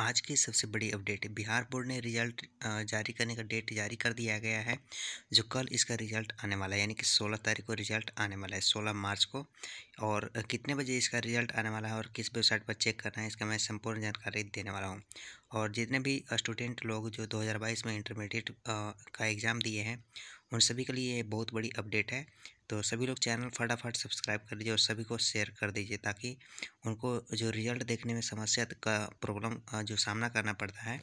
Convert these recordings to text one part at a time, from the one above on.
आज की सबसे बड़ी अपडेट बिहार बोर्ड ने रिजल्ट जारी करने का डेट जारी कर दिया गया है जो कल इसका रिजल्ट आने वाला है यानी कि 16 तारीख को रिजल्ट आने वाला है 16 मार्च को और कितने बजे इसका रिजल्ट आने वाला है और किस वेबसाइट पर चेक करना है इसका मैं संपूर्ण जानकारी देने वाला हूँ और जितने भी स्टूडेंट लोग जो 2022 में इंटरमीडिएट का एग्ज़ाम दिए हैं उन सभी के लिए ये बहुत बड़ी अपडेट है तो सभी लोग चैनल फटाफट सब्सक्राइब कर दीजिए और सभी को शेयर कर दीजिए ताकि उनको जो रिज़ल्ट देखने में समस्या का प्रॉब्लम जो सामना करना पड़ता है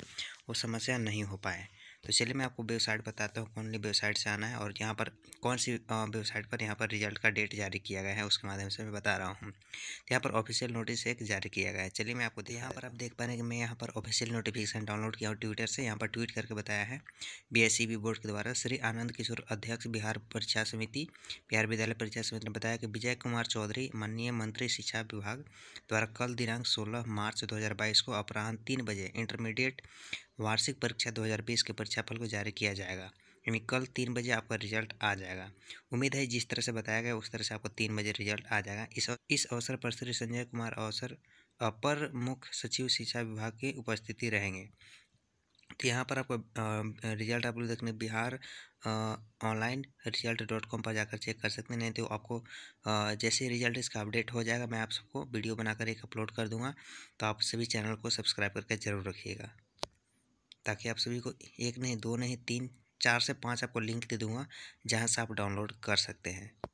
वो समस्या नहीं हो पाए तो चलिए मैं आपको वेबसाइट बताता हूँ कौन सी वेबसाइट से आना है और यहाँ पर कौन सी वेबसाइट पर यहाँ पर रिजल्ट का डेट जारी किया गया है उसके माध्यम से मैं बता रहा हूँ यहाँ पर ऑफिशियल नोटिस एक जारी किया गया है चलिए मैं आपको यहाँ पर आप देख पा रहे हैं कि मैं यहाँ पर ऑफिशियल नोटिफिकेशन डाउनलोड किया हूँ ट्विटर से यहाँ पर ट्वीट करके बताया है बी e बोर्ड के द्वारा श्री आनंद किशोर अध्यक्ष बिहार परीक्षा समिति बिहार विद्यालय परीक्षा समिति ने बताया कि विजय कुमार चौधरी माननीय मंत्री शिक्षा विभाग द्वारा कल दिनांक सोलह मार्च दो को अपराह्न तीन बजे इंटरमीडिएट वार्षिक परीक्षा 2020 के परीक्षाफल को जारी किया जाएगा यानी कल तीन बजे आपका रिजल्ट आ जाएगा उम्मीद है जिस तरह से बताया गया उस तरह से आपको तीन बजे रिजल्ट आ जाएगा इस इस अवसर पर श्री संजय कुमार अवसर अपर मुख्य सचिव शिक्षा विभाग की उपस्थिति रहेंगे तो यहाँ पर आपको रिजल्ट आप लोग देखने Bihar online result dot com पर जाकर चेक कर सकते हैं नहीं तो आपको जैसे रिजल्ट इसका अपडेट हो जाएगा मैं आप सबको वीडियो बनाकर एक अपलोड कर दूंगा तो आप सभी चैनल को सब्सक्राइब करके जरूर रखिएगा ताकि आप सभी को एक नहीं दो नहीं तीन चार से पाँच आपको लिंक दे दूंगा जहाँ से आप डाउनलोड कर सकते हैं